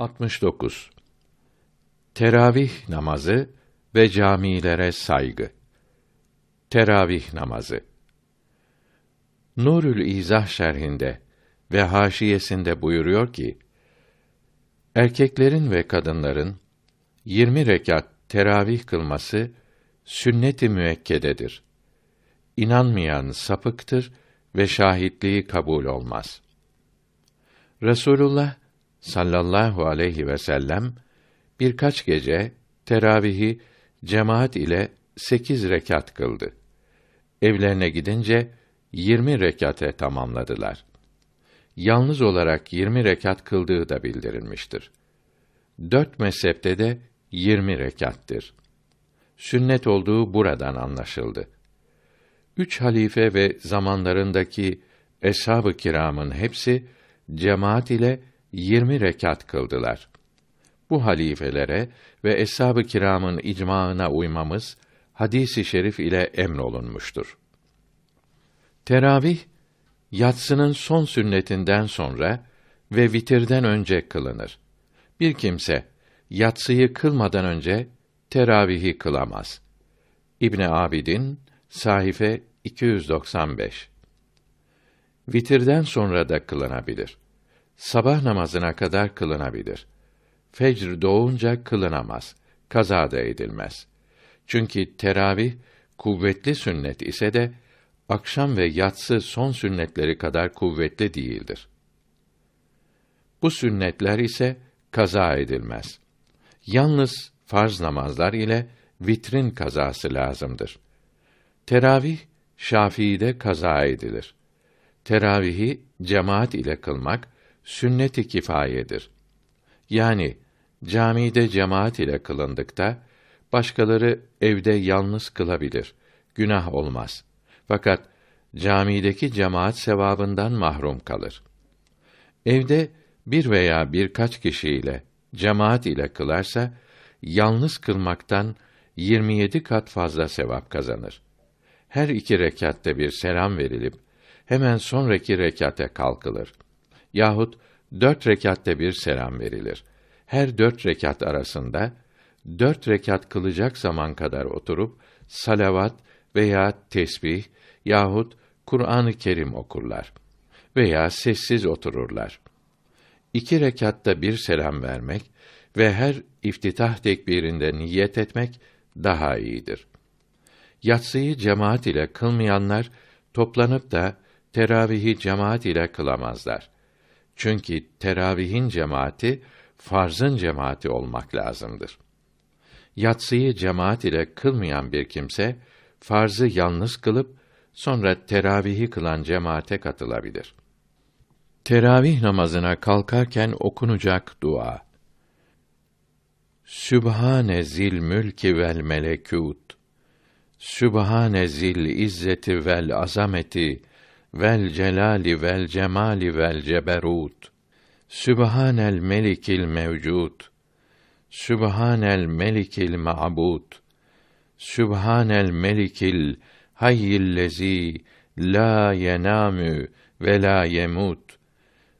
69 Teravih namazı ve camilere saygı. Teravih namazı. Nurül İzah şerhinde ve haşiyesinde buyuruyor ki: Erkeklerin ve kadınların 20 rekat teravih kılması sünnet-i müekkededir. İnanmayan sapıktır ve şahitliği kabul olmaz. Resulullah sallallahu aleyhi ve sellem birkaç gece teravihi cemaat ile sekiz rekat kıldı. Evlerine gidince yirmi rekate tamamladılar. Yalnız olarak yirmi rekat kıldığı da bildirilmiştir. Dört mezhepte de yirmi rekattır. Sünnet olduğu buradan anlaşıldı. Üç halife ve zamanlarındaki eshab-ı kiramın hepsi cemaat ile yirmi rekat kıldılar. Bu halifelere ve eshab-ı kiramın icmaına uymamız hadisi şerif ile emrolunmuştur. Teravih yatsının son sünnetinden sonra ve vitirden önce kılınır. Bir kimse yatsıyı kılmadan önce teravihi kılamaz. İbn Abidin sahife 295. Vitirden sonra da kılınabilir sabah namazına kadar kılınabilir. Fecr doğunca kılınamaz, kaza da edilmez. Çünkü teravih kuvvetli sünnet ise de akşam ve yatsı son sünnetleri kadar kuvvetli değildir. Bu sünnetler ise kaza edilmez. Yalnız farz namazlar ile vitrin kazası lazımdır. Teravih Şafii'de kaza edilir. Teravihi cemaat ile kılmak sünnet-i kifayedir. Yani camide cemaat ile kılındıkta başkaları evde yalnız kılabilir. Günah olmaz. Fakat camideki cemaat sevabından mahrum kalır. Evde bir veya birkaç kişiyle cemaat ile kılarsa yalnız kılmaktan 27 kat fazla sevap kazanır. Her iki rekatte bir selam verilip hemen sonraki rekate kalkılır.'' yahut dört rekatte bir selam verilir. Her dört rekat arasında dört rekat kılacak zaman kadar oturup salavat veya tesbih yahut Kur'an-ı Kerim okurlar veya sessiz otururlar. İki rekatta bir selam vermek ve her iftitah tekbirinde niyet etmek daha iyidir. Yatsıyı cemaat ile kılmayanlar toplanıp da teravihi cemaat ile kılamazlar. Çünkü teravihin cemaati farzın cemaati olmak lazımdır. Yatsıyı cemaat ile kılmayan bir kimse farzı yalnız kılıp sonra teravihi kılan cemaate katılabilir. Teravih namazına kalkarken okunacak dua. Sübhane zil mülki vel melekût. Sübhane zil izzeti vel azameti vel celali vel cemali vel ceberut. Sübhanel melikil mevcud. Sübhanel melikil ma'bud. Sübhanel melikil hayyil lezi la yenamü ve la yemut.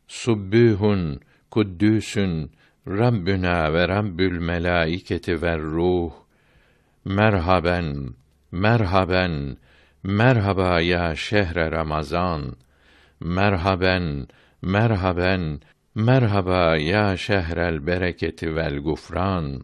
Subbühün kuddüsün Rabbuna ve Rabbül melaiketi ve ruh. Merhaben, merhaben, Merhaba ya şehre Ramazan. Merhaben, merhaben, merhaba ya şehrel bereketi vel gufran.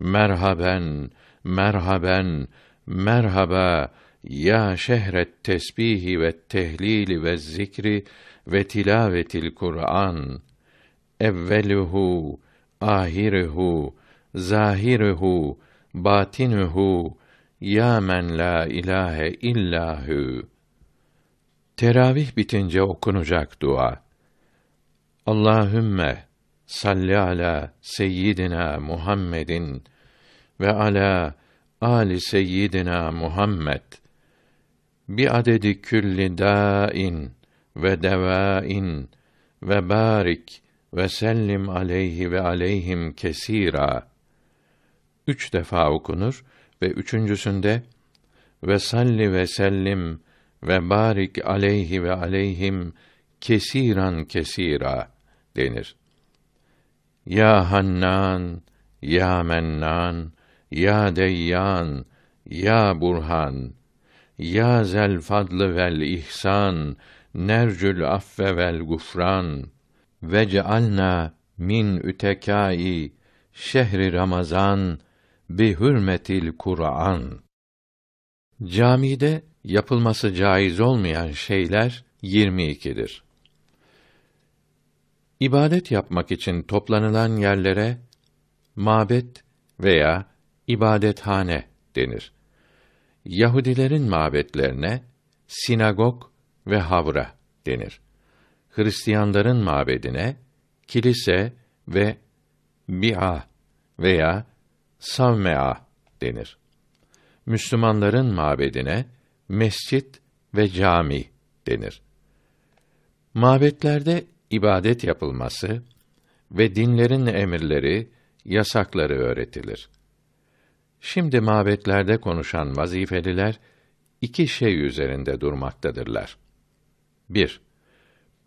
Merhaben, merhaben, merhaba ya şehret tesbihi ve tehlili ve zikri ve tilavetil Kur'an. Evveluhu, ahirehu, zahirehu, batinehu. Ya men la ilahe illahü. Teravih bitince okunacak dua. Allahümme salli ala seyyidina Muhammedin ve ala ali seyyidina Muhammed bi adedi külli dain ve devain ve barik ve sellim aleyhi ve aleyhim kesira. Üç defa okunur ve üçüncüsünde ve salli ve sellim ve barik aleyhi ve aleyhim kesiran kesira denir. Ya Hannan, ya Mennan, ya Deyyan, ya Burhan, ya Zel Fadlı vel İhsan, Nercül Affe vel Gufran, ve cealna min ütekâi şehri Ramazan bi hürmetil Kur'an. Camide yapılması caiz olmayan şeyler 22'dir. İbadet yapmak için toplanılan yerlere mabet veya ibadethane denir. Yahudilerin mabetlerine sinagog ve havra denir. Hristiyanların mabedine kilise ve bia veya Savmea denir. Müslümanların mabedine mescit ve cami denir. Mabetlerde ibadet yapılması ve dinlerin emirleri, yasakları öğretilir. Şimdi mabetlerde konuşan vazifeliler iki şey üzerinde durmaktadırlar. 1.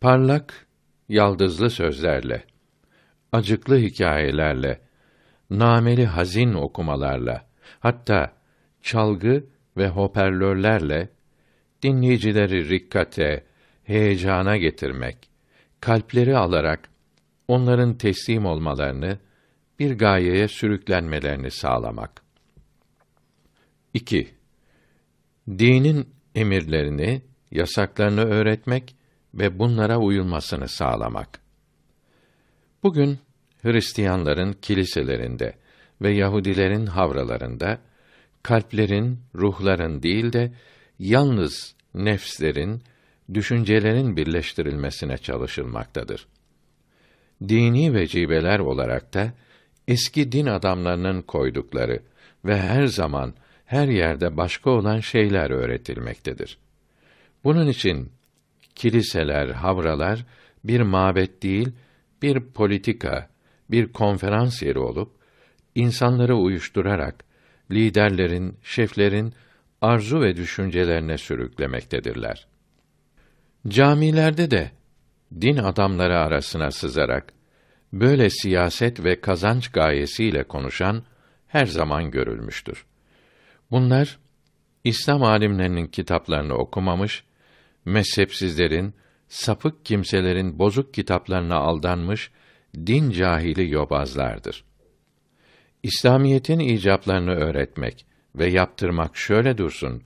Parlak, yaldızlı sözlerle, acıklı hikayelerle nameli hazin okumalarla, hatta çalgı ve hoparlörlerle dinleyicileri rikkate, heyecana getirmek, kalpleri alarak onların teslim olmalarını, bir gayeye sürüklenmelerini sağlamak. 2. Dinin emirlerini, yasaklarını öğretmek ve bunlara uyulmasını sağlamak. Bugün Hristiyanların kiliselerinde ve Yahudilerin havralarında kalplerin, ruhların değil de yalnız nefslerin, düşüncelerin birleştirilmesine çalışılmaktadır. Dini vecibeler olarak da eski din adamlarının koydukları ve her zaman her yerde başka olan şeyler öğretilmektedir. Bunun için kiliseler, havralar bir mabet değil, bir politika, bir konferans yeri olup insanları uyuşturarak liderlerin, şeflerin arzu ve düşüncelerine sürüklemektedirler. Camilerde de din adamları arasına sızarak böyle siyaset ve kazanç gayesiyle konuşan her zaman görülmüştür. Bunlar İslam alimlerinin kitaplarını okumamış, mezhepsizlerin, sapık kimselerin bozuk kitaplarına aldanmış din cahili yobazlardır. İslamiyetin icablarını öğretmek ve yaptırmak şöyle dursun,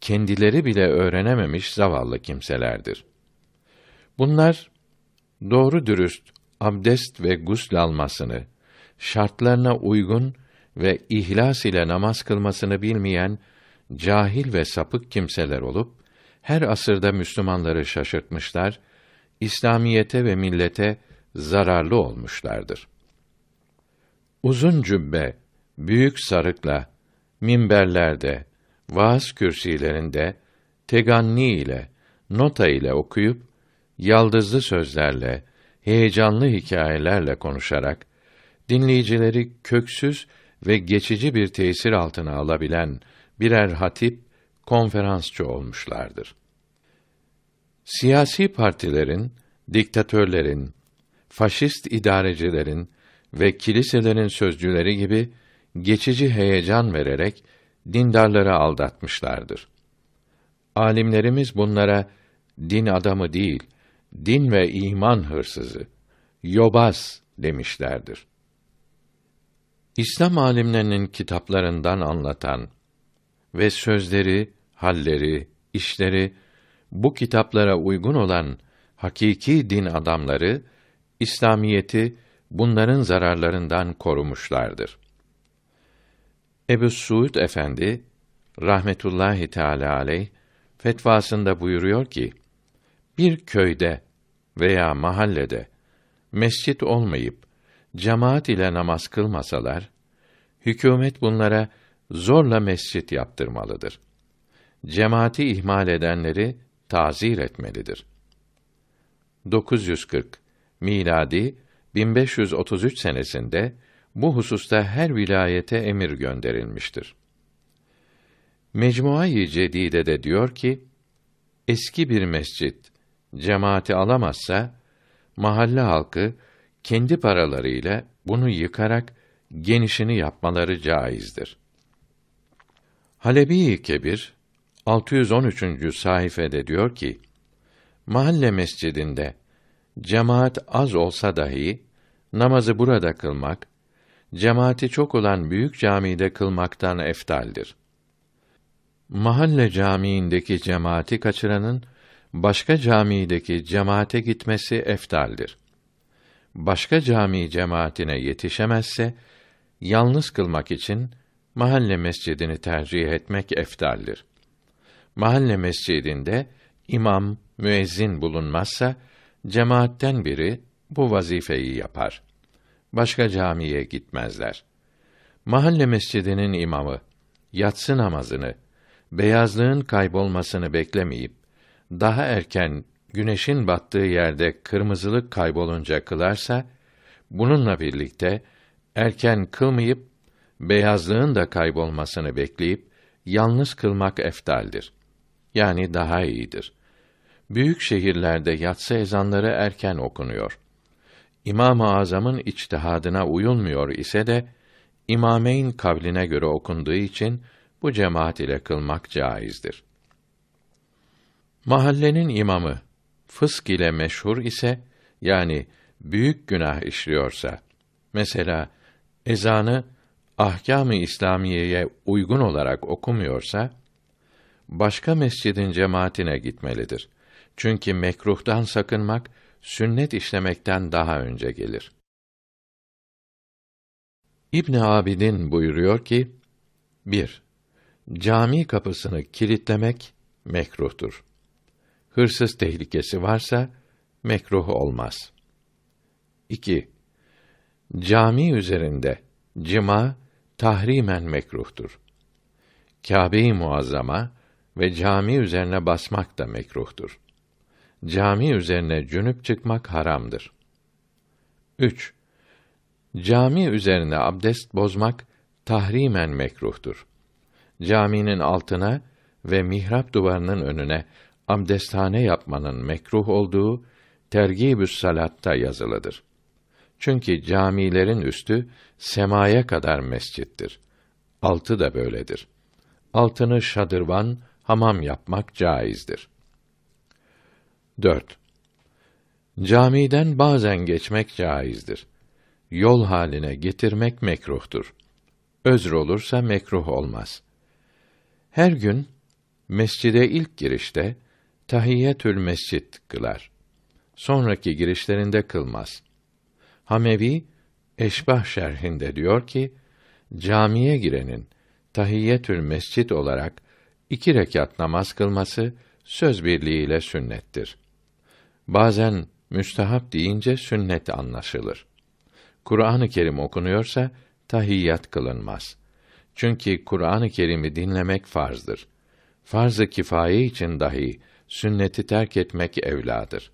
kendileri bile öğrenememiş zavallı kimselerdir. Bunlar, doğru dürüst abdest ve gusl almasını, şartlarına uygun ve ihlas ile namaz kılmasını bilmeyen cahil ve sapık kimseler olup her asırda Müslümanları şaşırtmışlar, İslamiyete ve millete zararlı olmuşlardır. Uzun cübbe, büyük sarıkla, minberlerde, vaaz kürsilerinde, teganni ile, nota ile okuyup, yaldızlı sözlerle, heyecanlı hikayelerle konuşarak, dinleyicileri köksüz ve geçici bir tesir altına alabilen birer hatip, konferansçı olmuşlardır. Siyasi partilerin, diktatörlerin, faşist idarecilerin ve kiliselerin sözcüleri gibi geçici heyecan vererek dindarları aldatmışlardır. Alimlerimiz bunlara din adamı değil, din ve iman hırsızı, yobaz demişlerdir. İslam alimlerinin kitaplarından anlatan ve sözleri, halleri, işleri bu kitaplara uygun olan hakiki din adamları İslamiyeti bunların zararlarından korumuşlardır. Ebu Suud Efendi rahmetullahi teala aleyh fetvasında buyuruyor ki bir köyde veya mahallede mescit olmayıp cemaat ile namaz kılmasalar hükümet bunlara zorla mescit yaptırmalıdır. Cemaati ihmal edenleri tazir etmelidir. 940 miladi 1533 senesinde bu hususta her vilayete emir gönderilmiştir. Mecmuayı Cedide de diyor ki, eski bir mescit cemaati alamazsa, mahalle halkı kendi paralarıyla bunu yıkarak genişini yapmaları caizdir. Halebi Kebir 613. sayfede diyor ki: Mahalle mescidinde Cemaat az olsa dahi namazı burada kılmak cemaati çok olan büyük camide kılmaktan eftaldir. Mahalle camiindeki cemaati kaçıranın başka camideki cemaate gitmesi eftaldir. Başka cami cemaatine yetişemezse yalnız kılmak için mahalle mescidini tercih etmek eftaldir. Mahalle mescidinde imam, müezzin bulunmazsa Cemaatten biri bu vazifeyi yapar. Başka camiye gitmezler. Mahalle mescidinin imamı yatsı namazını beyazlığın kaybolmasını beklemeyip daha erken güneşin battığı yerde kırmızılık kaybolunca kılarsa bununla birlikte erken kılmayıp beyazlığın da kaybolmasını bekleyip yalnız kılmak eftaldir. Yani daha iyidir. Büyük şehirlerde yatsı ezanları erken okunuyor. İmam-ı Azam'ın içtihadına uyulmuyor ise de İmameyn kavline göre okunduğu için bu cemaat ile kılmak caizdir. Mahallenin imamı fısk ile meşhur ise yani büyük günah işliyorsa mesela ezanı ahkâm-ı İslamiyeye uygun olarak okumuyorsa başka mescidin cemaatine gitmelidir. Çünkü mekruhtan sakınmak sünnet işlemekten daha önce gelir. İbn Abidin buyuruyor ki: 1. Cami kapısını kilitlemek mekruhtur. Hırsız tehlikesi varsa mekruh olmaz. 2. Cami üzerinde cima tahrimen mekruhtur. Kâbe-i Muazzama ve cami üzerine basmak da mekruhtur cami üzerine cünüp çıkmak haramdır. 3. Cami üzerine abdest bozmak tahrimen mekruhtur. Caminin altına ve mihrap duvarının önüne abdesthane yapmanın mekruh olduğu Tergibüs Salat'ta yazılıdır. Çünkü camilerin üstü semaya kadar mescittir. Altı da böyledir. Altını şadırvan, hamam yapmak caizdir.'' 4. Camiden bazen geçmek caizdir. Yol haline getirmek mekruhtur. Özr olursa mekruh olmaz. Her gün mescide ilk girişte tahiyyetül mescit kılar. Sonraki girişlerinde kılmaz. Hamevi Eşbah şerhinde diyor ki, camiye girenin tahiyyetül mescit olarak iki rekat namaz kılması söz birliğiyle sünnettir.'' Bazen müstehap deyince sünnet anlaşılır. Kur'an-ı Kerim okunuyorsa tahiyyat kılınmaz. Çünkü Kur'an-ı Kerim'i dinlemek farzdır. Farz-ı kifaye için dahi sünneti terk etmek evladır.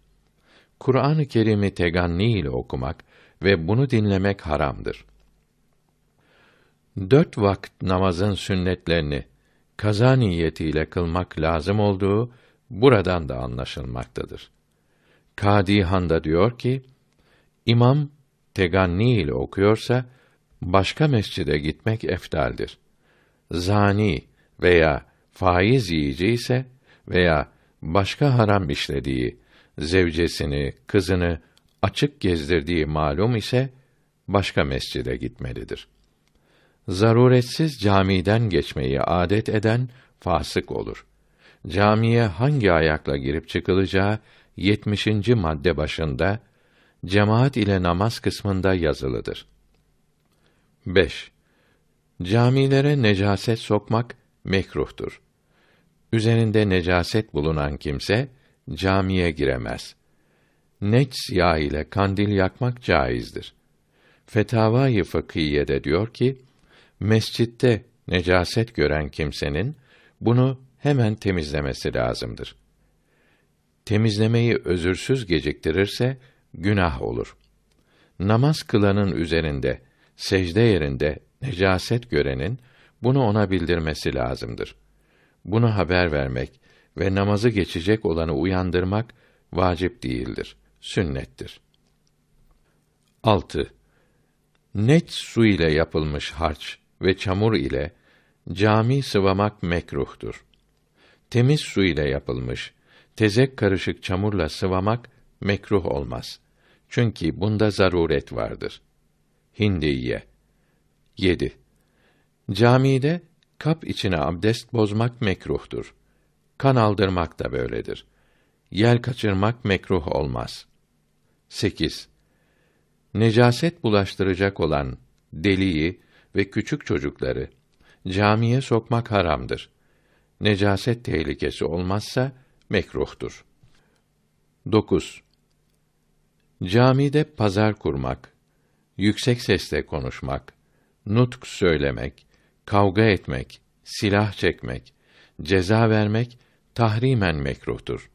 Kur'an-ı Kerim'i teganni ile okumak ve bunu dinlemek haramdır. Dört vakit namazın sünnetlerini kaza niyetiyle kılmak lazım olduğu buradan da anlaşılmaktadır. Kadi Han da diyor ki, imam teganni ile okuyorsa, başka mescide gitmek efdaldir. Zani veya faiz yiyici ise veya başka haram işlediği, zevcesini, kızını açık gezdirdiği malum ise, başka mescide gitmelidir. Zaruretsiz camiden geçmeyi adet eden fasık olur. Camiye hangi ayakla girip çıkılacağı 70. madde başında cemaat ile namaz kısmında yazılıdır. 5. Camilere necaset sokmak mekruhtur. Üzerinde necaset bulunan kimse camiye giremez. Necs yağ ile kandil yakmak caizdir. Fetavai Fıkhiye de diyor ki, mescitte necaset gören kimsenin bunu hemen temizlemesi lazımdır temizlemeyi özürsüz geciktirirse günah olur. Namaz kılanın üzerinde, secde yerinde necaset görenin bunu ona bildirmesi lazımdır. Bunu haber vermek ve namazı geçecek olanı uyandırmak vacip değildir, sünnettir. 6. Net su ile yapılmış harç ve çamur ile cami sıvamak mekruhtur. Temiz su ile yapılmış tezek karışık çamurla sıvamak mekruh olmaz. Çünkü bunda zaruret vardır. Hindiye 7. Camide kap içine abdest bozmak mekruhtur. Kan aldırmak da böyledir. Yel kaçırmak mekruh olmaz. 8. Necaset bulaştıracak olan deliyi ve küçük çocukları camiye sokmak haramdır. Necaset tehlikesi olmazsa mekruhtur. 9. Camide pazar kurmak, yüksek sesle konuşmak, nutk söylemek, kavga etmek, silah çekmek, ceza vermek tahrimen mekruhtur.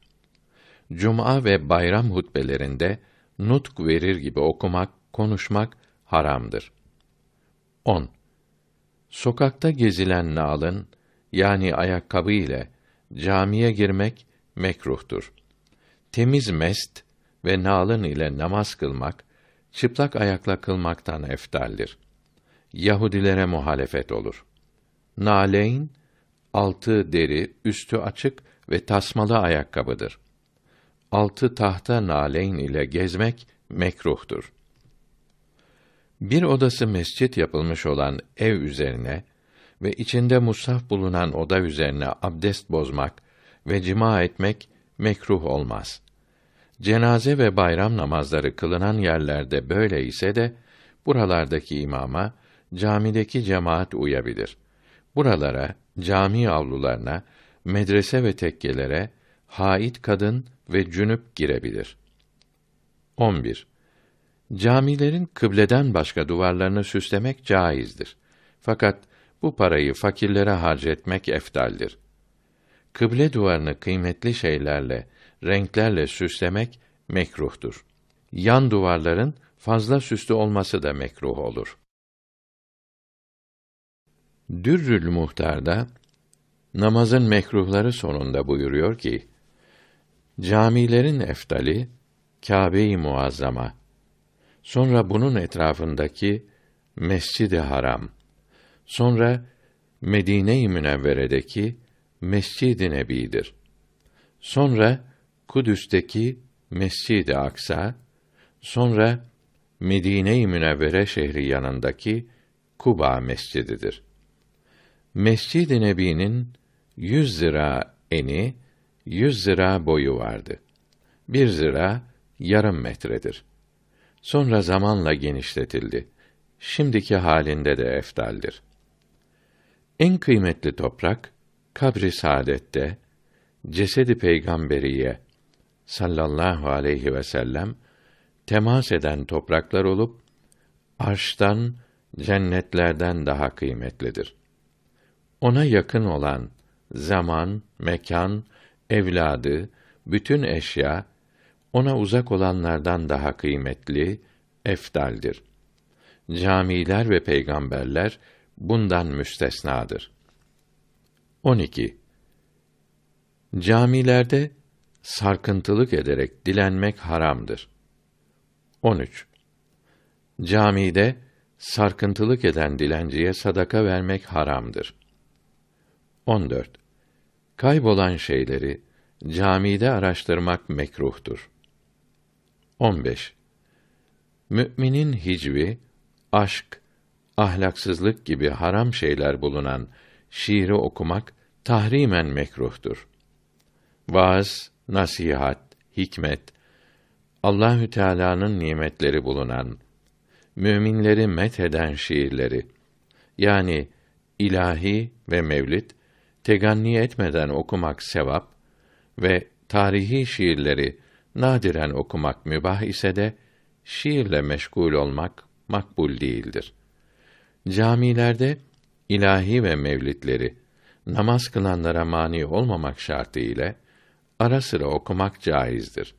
Cuma ve bayram hutbelerinde nutk verir gibi okumak, konuşmak haramdır. 10. Sokakta gezilen nalın yani ayakkabı ile camiye girmek mekruhtur. Temiz mest ve nalın ile namaz kılmak, çıplak ayakla kılmaktan eftaldir. Yahudilere muhalefet olur. Naleyn, altı deri, üstü açık ve tasmalı ayakkabıdır. Altı tahta naleyn ile gezmek mekruhtur. Bir odası mescit yapılmış olan ev üzerine ve içinde musaf bulunan oda üzerine abdest bozmak ve cima etmek mekruh olmaz. Cenaze ve bayram namazları kılınan yerlerde böyle ise de buralardaki imama camideki cemaat uyabilir. Buralara, cami avlularına, medrese ve tekkelere hait kadın ve cünüp girebilir. 11. Camilerin kıbleden başka duvarlarını süslemek caizdir. Fakat bu parayı fakirlere harcetmek eftaldir. Kıble duvarını kıymetli şeylerle, renklerle süslemek mekruhtur. Yan duvarların fazla süslü olması da mekruh olur. Dürrül Muhtar'da namazın mekruhları sonunda buyuruyor ki: Camilerin eftali Kâbe-i Muazzama. Sonra bunun etrafındaki Mescid-i Haram. Sonra Medine-i Münevvere'deki Mescid-i Nebi'dir. Sonra Kudüs'teki Mescid-i Aksa, sonra Medine-i Münevvere şehri yanındaki Kuba Mescididir. Mescid-i Nebi'nin yüz zira eni, yüz zira boyu vardı. Bir zira yarım metredir. Sonra zamanla genişletildi. Şimdiki halinde de eftaldir. En kıymetli toprak kabri saadette cesedi peygamberiye sallallahu aleyhi ve sellem temas eden topraklar olup arştan cennetlerden daha kıymetlidir. Ona yakın olan zaman, mekan, evladı, bütün eşya ona uzak olanlardan daha kıymetli, efdaldir. Camiler ve peygamberler bundan müstesnadır. 12. Camilerde sarkıntılık ederek dilenmek haramdır. 13. Camide sarkıntılık eden dilenciye sadaka vermek haramdır. 14. Kaybolan şeyleri camide araştırmak mekruhtur. 15. Müminin hicvi, aşk, ahlaksızlık gibi haram şeyler bulunan şiiri okumak tahrimen mekruhtur. Vaaz, nasihat, hikmet, Allahü Teala'nın nimetleri bulunan, müminleri metheden şiirleri, yani ilahi ve mevlid, teganni etmeden okumak sevap ve tarihi şiirleri nadiren okumak mübah ise de, şiirle meşgul olmak makbul değildir. Camilerde ilahi ve mevlitleri namaz kılanlara mani olmamak şartı ile ara sıra okumak caizdir.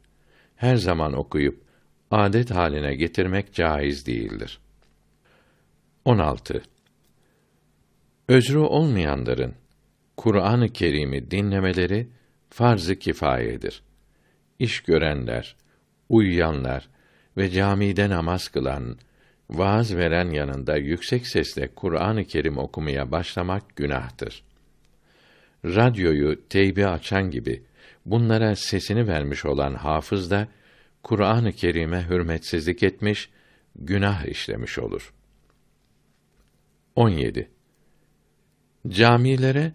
Her zaman okuyup adet haline getirmek caiz değildir. 16. Özrü olmayanların Kur'an-ı Kerim'i dinlemeleri farz-ı kifayedir. İş görenler, uyuyanlar ve camide namaz kılan, vaaz veren yanında yüksek sesle Kur'an-ı Kerim okumaya başlamak günahtır. Radyoyu teybi açan gibi bunlara sesini vermiş olan hafız da Kur'an-ı Kerim'e hürmetsizlik etmiş, günah işlemiş olur. 17. Camilere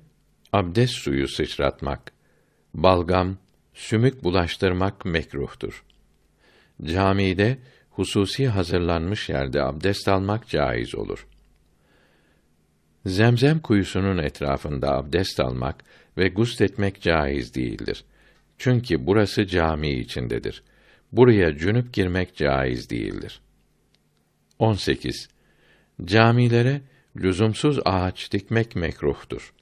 abdest suyu sıçratmak, balgam, sümük bulaştırmak mekruhtur. Camide hususi hazırlanmış yerde abdest almak caiz olur. Zemzem kuyusunun etrafında abdest almak ve gusletmek caiz değildir. Çünkü burası cami içindedir. Buraya cünüp girmek caiz değildir. 18. Camilere lüzumsuz ağaç dikmek mekruhtur.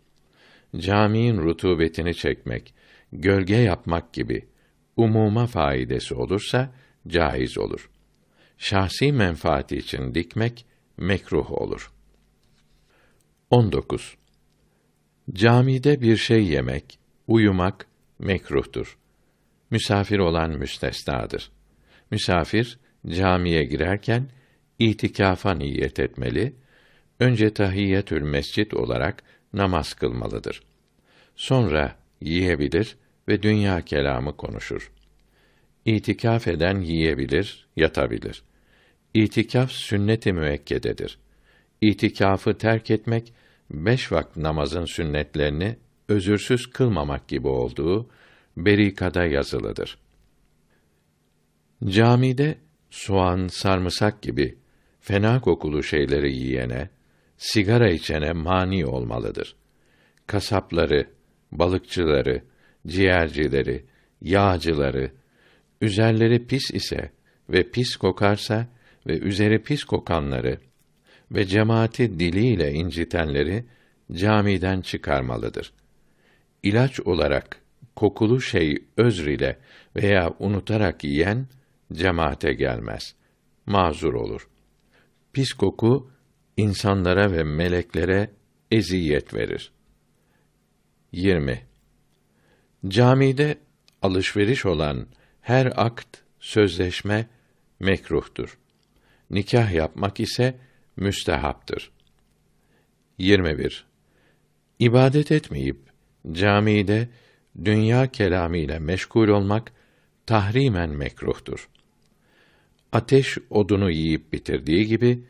Camiin rutubetini çekmek, gölge yapmak gibi umuma faidesi olursa caiz olur şahsi menfaati için dikmek mekruh olur. 19. Camide bir şey yemek, uyumak mekruhtur. Misafir olan müstesnadır. Misafir camiye girerken itikafa niyet etmeli, önce tahiyyetül mescit olarak namaz kılmalıdır. Sonra yiyebilir ve dünya kelamı konuşur. İtikaf eden yiyebilir, yatabilir.'' İtikaf sünnet-i müekkededir. İtikafı terk etmek beş vakit namazın sünnetlerini özürsüz kılmamak gibi olduğu Berikada yazılıdır. Camide soğan, sarımsak gibi fena kokulu şeyleri yiyene, sigara içene mani olmalıdır. Kasapları, balıkçıları, ciğercileri, yağcıları, üzerleri pis ise ve pis kokarsa ve üzeri pis kokanları ve cemaati diliyle incitenleri camiden çıkarmalıdır. İlaç olarak kokulu şey özr ile veya unutarak yiyen cemaate gelmez. Mazur olur. Pis koku insanlara ve meleklere eziyet verir. 20. Camide alışveriş olan her akt, sözleşme mekruhtur nikah yapmak ise müstehaptır. 21. İbadet etmeyip camide dünya kelamı ile meşgul olmak tahrimen mekruhtur. Ateş odunu yiyip bitirdiği gibi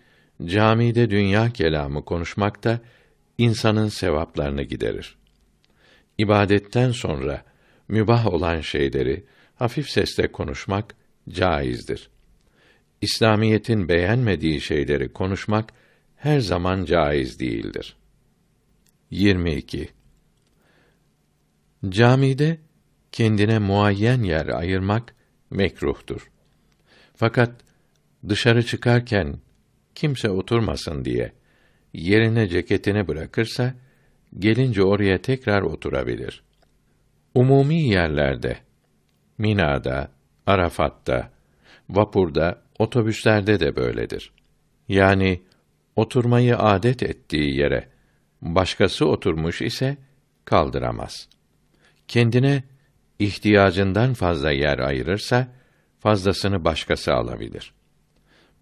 camide dünya kelamı konuşmak da insanın sevaplarını giderir. İbadetten sonra mübah olan şeyleri hafif sesle konuşmak caizdir. İslamiyetin beğenmediği şeyleri konuşmak her zaman caiz değildir. 22. Camide kendine muayyen yer ayırmak mekruhtur. Fakat dışarı çıkarken kimse oturmasın diye yerine ceketini bırakırsa gelince oraya tekrar oturabilir. Umumi yerlerde Mina'da, Arafat'ta, vapurda Otobüslerde de böyledir. Yani oturmayı adet ettiği yere başkası oturmuş ise kaldıramaz. Kendine ihtiyacından fazla yer ayırırsa fazlasını başkası alabilir.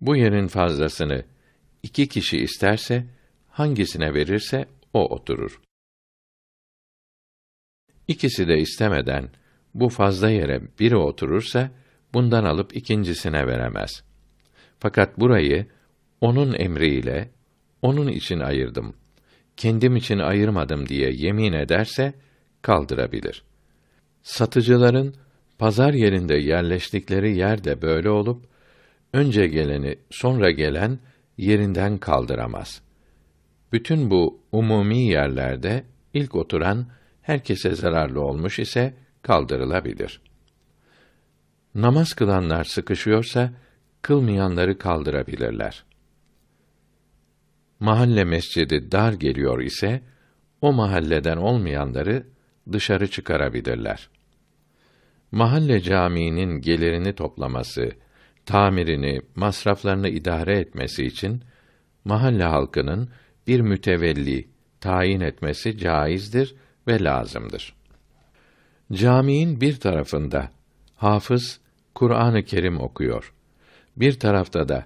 Bu yerin fazlasını iki kişi isterse hangisine verirse o oturur. İkisi de istemeden bu fazla yere biri oturursa bundan alıp ikincisine veremez. Fakat burayı onun emriyle onun için ayırdım. Kendim için ayırmadım diye yemin ederse kaldırabilir. Satıcıların pazar yerinde yerleştikleri yer de böyle olup önce geleni sonra gelen yerinden kaldıramaz. Bütün bu umumi yerlerde ilk oturan herkese zararlı olmuş ise kaldırılabilir. Namaz kılanlar sıkışıyorsa kılmayanları kaldırabilirler. Mahalle mescidi dar geliyor ise o mahalleden olmayanları dışarı çıkarabilirler. Mahalle caminin gelirini toplaması, tamirini, masraflarını idare etmesi için mahalle halkının bir mütevelli tayin etmesi caizdir ve lazımdır. Camiin bir tarafında hafız Kur'an-ı Kerim okuyor bir tarafta da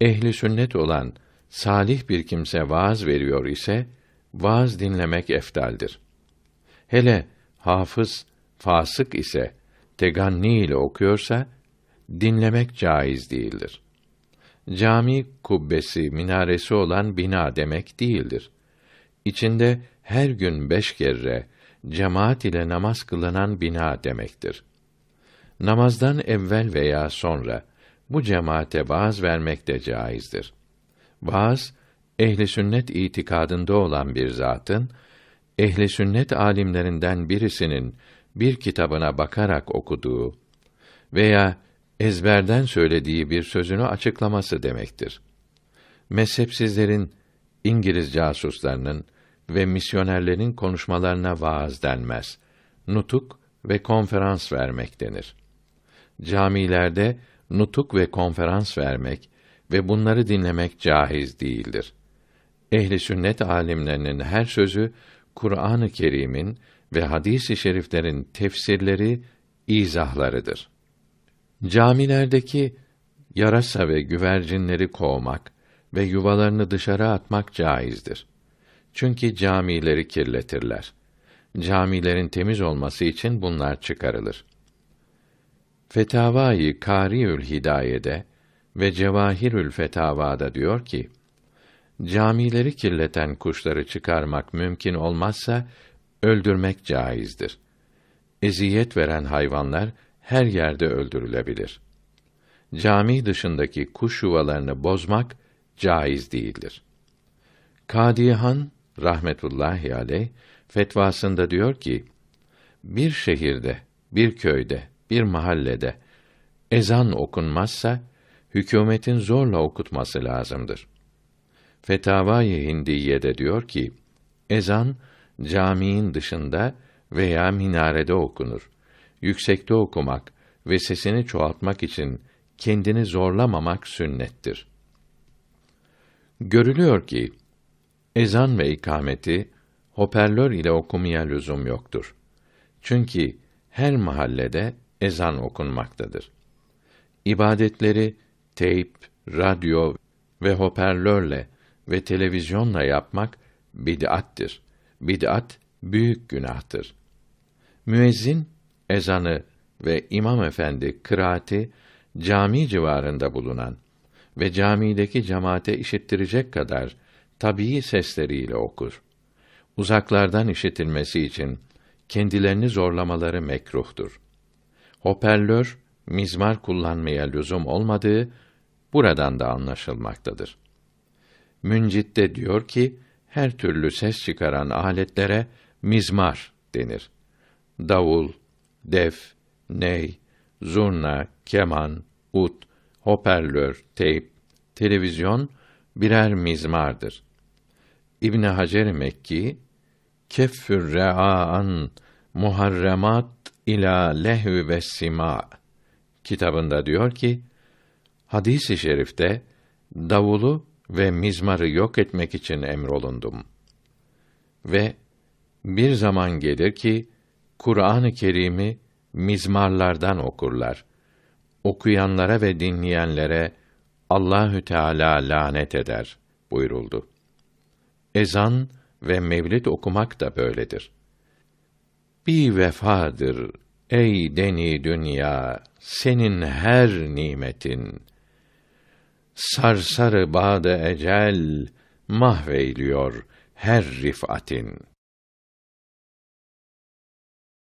ehli sünnet olan salih bir kimse vaaz veriyor ise vaaz dinlemek eftaldir. Hele hafız fasık ise teganni ile okuyorsa dinlemek caiz değildir. Cami kubbesi, minaresi olan bina demek değildir. İçinde her gün beş kere cemaat ile namaz kılınan bina demektir. Namazdan evvel veya sonra bu cemaate vaaz vermek de caizdir. Vaaz ehli sünnet itikadında olan bir zatın ehli sünnet alimlerinden birisinin bir kitabına bakarak okuduğu veya ezberden söylediği bir sözünü açıklaması demektir. Mezhepsizlerin, İngiliz casuslarının ve misyonerlerin konuşmalarına vaaz denmez. Nutuk ve konferans vermek denir. Camilerde nutuk ve konferans vermek ve bunları dinlemek caiz değildir. Ehli sünnet alimlerinin her sözü Kur'an-ı Kerim'in ve hadis-i şeriflerin tefsirleri, izahlarıdır. Camilerdeki yarasa ve güvercinleri kovmak ve yuvalarını dışarı atmak caizdir. Çünkü camileri kirletirler. Camilerin temiz olması için bunlar çıkarılır. Fetavai Kariül Hidayede ve Cevahirül Fetavada diyor ki: Camileri kirleten kuşları çıkarmak mümkün olmazsa öldürmek caizdir. Eziyet veren hayvanlar her yerde öldürülebilir. Cami dışındaki kuş yuvalarını bozmak caiz değildir. Kadihan rahmetullahi aleyh fetvasında diyor ki: Bir şehirde, bir köyde bir mahallede ezan okunmazsa hükümetin zorla okutması lazımdır. Fetavai Hindiye de diyor ki ezan camiin dışında veya minarede okunur. Yüksekte okumak ve sesini çoğaltmak için kendini zorlamamak sünnettir. Görülüyor ki ezan ve ikameti hoparlör ile okumaya lüzum yoktur. Çünkü her mahallede ezan okunmaktadır. İbadetleri teyp, radyo ve hoparlörle ve televizyonla yapmak bid'attir. Bid'at büyük günahtır. Müezzin ezanı ve imam efendi kıraati cami civarında bulunan ve camideki cemaate işittirecek kadar tabii sesleriyle okur. Uzaklardan işitilmesi için kendilerini zorlamaları mekruhtur hoparlör, mizmar kullanmaya lüzum olmadığı buradan da anlaşılmaktadır. Müncit de diyor ki her türlü ses çıkaran aletlere mizmar denir. Davul, def, ney, zurna, keman, ut, hoparlör, teyp, televizyon birer mizmardır. İbn Hacer Mekki Keffür re'a'an muharremat ila lehü ve sima kitabında diyor ki hadisi i şerifte davulu ve mizmarı yok etmek için emrolundum. Ve bir zaman gelir ki Kur'an-ı Kerim'i mizmarlardan okurlar. Okuyanlara ve dinleyenlere Allahü Teala lanet eder buyuruldu. Ezan ve mevlid okumak da böyledir bi vefadır ey deni dünya senin her nimetin sarsarı bade ecel mahveyliyor her rifatin